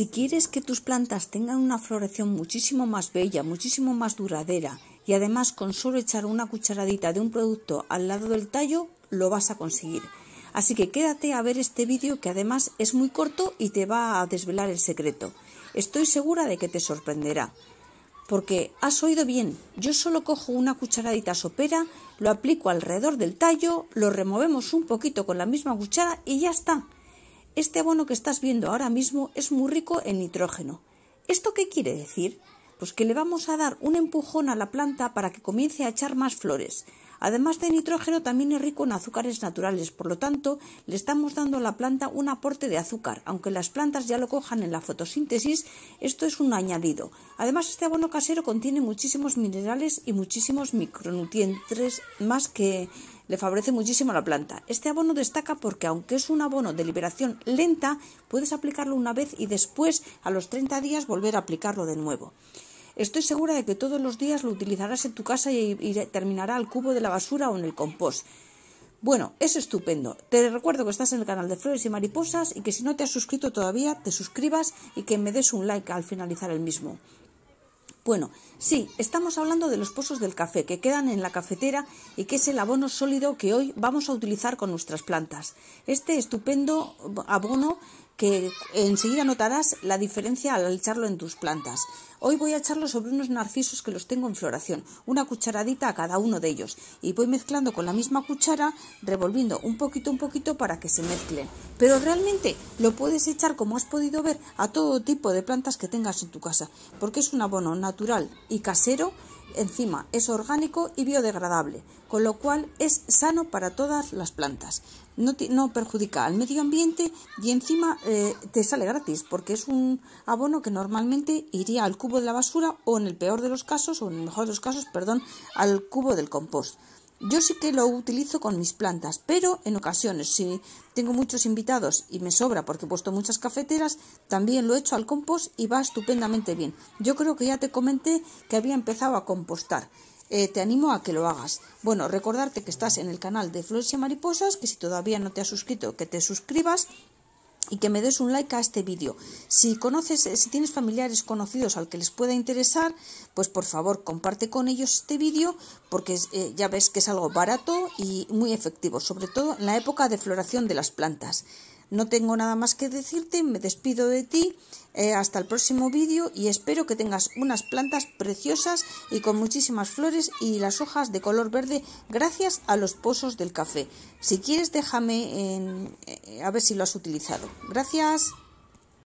Si quieres que tus plantas tengan una floración muchísimo más bella, muchísimo más duradera y además con solo echar una cucharadita de un producto al lado del tallo, lo vas a conseguir. Así que quédate a ver este vídeo que además es muy corto y te va a desvelar el secreto. Estoy segura de que te sorprenderá. Porque has oído bien, yo solo cojo una cucharadita sopera, lo aplico alrededor del tallo, lo removemos un poquito con la misma cuchara y ya está. Este abono que estás viendo ahora mismo es muy rico en nitrógeno. ¿Esto qué quiere decir? Pues que le vamos a dar un empujón a la planta para que comience a echar más flores. Además de nitrógeno, también es rico en azúcares naturales, por lo tanto, le estamos dando a la planta un aporte de azúcar. Aunque las plantas ya lo cojan en la fotosíntesis, esto es un añadido. Además, este abono casero contiene muchísimos minerales y muchísimos micronutrientes más que le favorece muchísimo a la planta. Este abono destaca porque aunque es un abono de liberación lenta, puedes aplicarlo una vez y después a los 30 días volver a aplicarlo de nuevo. Estoy segura de que todos los días lo utilizarás en tu casa y, terminará al cubo de la basura o en el compost. Bueno, es estupendo. Te recuerdo que estás en el canal de Flores y Mariposas y que si no te has suscrito todavía, te suscribas y que me des un like al finalizar el mismo. Bueno, sí, estamos hablando de los pozos del café que quedan en la cafetera y que es el abono sólido que hoy vamos a utilizar con nuestras plantas. Este estupendo abono que enseguida notarás la diferencia al echarlo en tus plantas. Hoy voy a echarlo sobre unos narcisos que los tengo en floración, una cucharadita a cada uno de ellos, y voy mezclando con la misma cuchara, revolviendo un poquito, un poquito para que se mezclen. Pero realmente lo puedes echar, como has podido ver, a todo tipo de plantas que tengas en tu casa, porque es un abono natural y casero Encima es orgánico y biodegradable, con lo cual es sano para todas las plantas. No, perjudica al medio ambiente y encima eh, te sale gratis porque es un abono que normalmente iría al cubo de la basura o en el peor de los casos, o en el mejor de los casos, perdón, al cubo del compost. Yo sí que lo utilizo con mis plantas, pero en ocasiones, si tengo muchos invitados y me sobra porque he puesto muchas cafeteras, también lo echo al compost y va estupendamente bien. Yo creo que ya te comenté que había empezado a compostar. Eh, te animo a que lo hagas. Bueno, recordarte que estás en el canal de Flores y Mariposas, que si todavía no te has suscrito, que te suscribas y que me des un like a este vídeo. Si conoces, si tienes familiares conocidos al que les pueda interesar, pues por favor comparte con ellos este vídeo porque eh, ya ves que es algo barato y muy efectivo, sobre todo en la época de floración de las plantas. No tengo nada más que decirte, me despido de ti, eh, hasta el próximo vídeo y espero que tengas unas plantas preciosas y con muchísimas flores y las hojas de color verde gracias a los pozos del café. Si quieres déjame eh, a ver si lo has utilizado. Gracias.